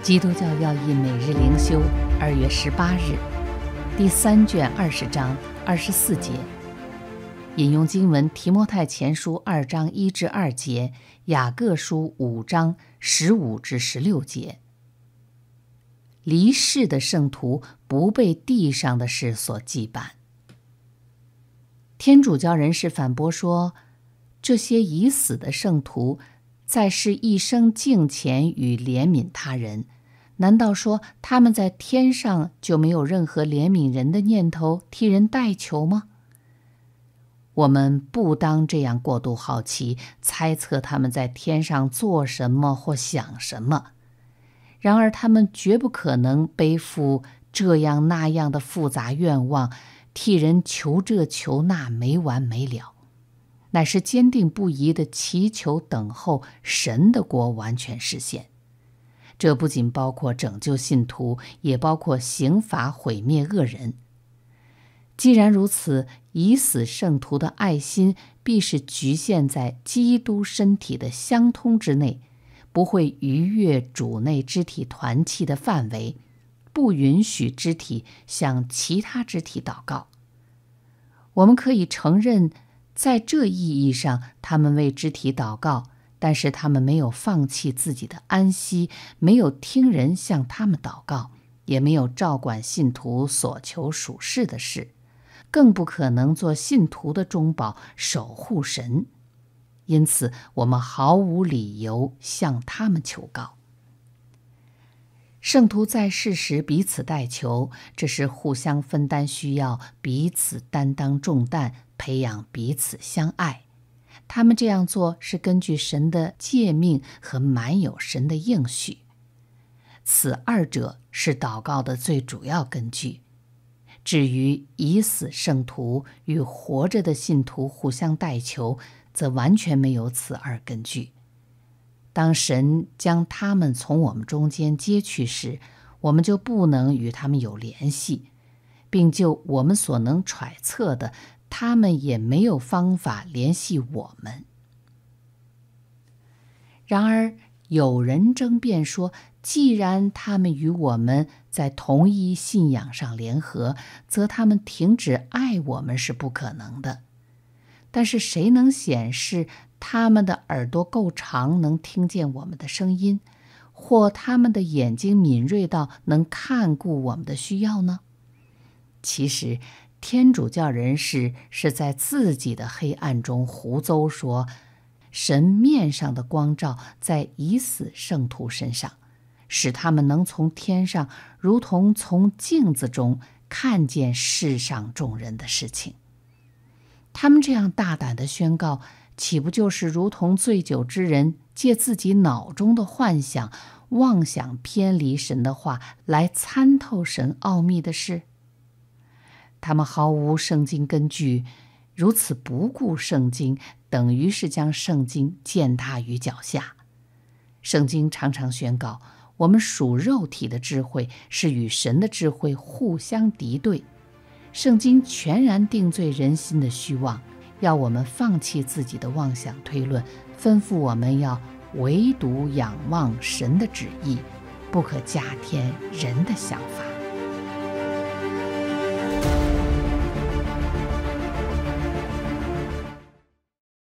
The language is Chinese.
《基督教要义》每日灵修，二月十八日，第三卷二十章二十四节，引用经文：提摩太前书二章一至二节，雅各书五章十五至十六节。离世的圣徒不被地上的事所羁绊。天主教人士反驳说，这些已死的圣徒在世一生敬虔与怜悯他人。难道说他们在天上就没有任何怜悯人的念头，替人代求吗？我们不当这样过度好奇、猜测他们在天上做什么或想什么。然而，他们绝不可能背负这样那样的复杂愿望，替人求这求那没完没了，乃是坚定不移的祈求，等候神的国完全实现。这不仅包括拯救信徒，也包括刑罚毁灭恶人。既然如此，以死圣徒的爱心必是局限在基督身体的相通之内，不会逾越主内肢体团契的范围，不允许肢体向其他肢体祷告。我们可以承认，在这意义上，他们为肢体祷告。但是他们没有放弃自己的安息，没有听人向他们祷告，也没有照管信徒所求属事的事，更不可能做信徒的中保、守护神。因此，我们毫无理由向他们求告。圣徒在世时彼此代求，这是互相分担需要，彼此担当重担，培养彼此相爱。他们这样做是根据神的诫命和满有神的应许，此二者是祷告的最主要根据。至于已死圣徒与活着的信徒互相代求，则完全没有此二根据。当神将他们从我们中间接去时，我们就不能与他们有联系，并就我们所能揣测的。他们也没有方法联系我们。然而，有人争辩说，既然他们与我们在同一信仰上联合，则他们停止爱我们是不可能的。但是，谁能显示他们的耳朵够长，能听见我们的声音，或他们的眼睛敏锐到能看顾我们的需要呢？其实。天主教人士是在自己的黑暗中胡诌说，神面上的光照在已死圣徒身上，使他们能从天上，如同从镜子中看见世上众人的事情。他们这样大胆的宣告，岂不就是如同醉酒之人借自己脑中的幻想、妄想偏离神的话来参透神奥秘的事？他们毫无圣经根据，如此不顾圣经，等于是将圣经践踏于脚下。圣经常常宣告，我们属肉体的智慧是与神的智慧互相敌对。圣经全然定罪人心的虚妄，要我们放弃自己的妄想推论，吩咐我们要唯独仰望神的旨意，不可加添人的想法。